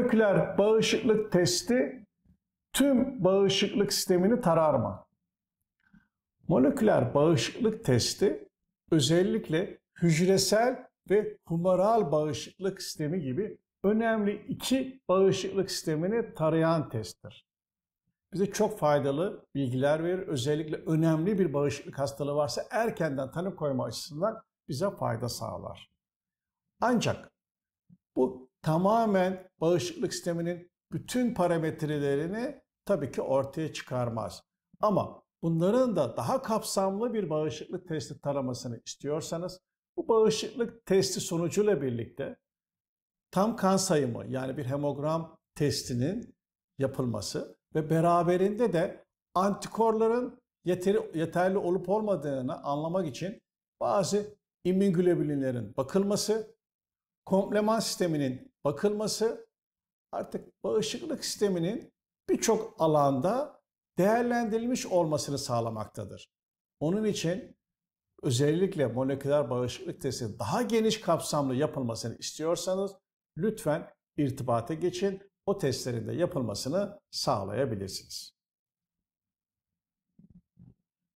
moleküler bağışıklık testi tüm bağışıklık sistemini tarar mı? Moleküler bağışıklık testi özellikle hücresel ve humoral bağışıklık sistemi gibi önemli iki bağışıklık sistemini tarayan testtir. Bize çok faydalı bilgiler verir. Özellikle önemli bir bağışıklık hastalığı varsa erkenden tanı koyma açısından bize fayda sağlar. Ancak bu tamamen bağışıklık sisteminin bütün parametrelerini tabii ki ortaya çıkarmaz. Ama bunların da daha kapsamlı bir bağışıklık testi taramasını istiyorsanız bu bağışıklık testi sonucuyla birlikte tam kan sayımı yani bir hemogram testinin yapılması ve beraberinde de antikorların yeteri, yeterli olup olmadığını anlamak için bazı immünoglobülinlerin bakılması kompleman sisteminin bakılması artık bağışıklık sisteminin birçok alanda değerlendirilmiş olmasını sağlamaktadır. Onun için özellikle moleküler bağışıklık testi daha geniş kapsamlı yapılmasını istiyorsanız lütfen irtibata geçin. O testlerin de yapılmasını sağlayabilirsiniz.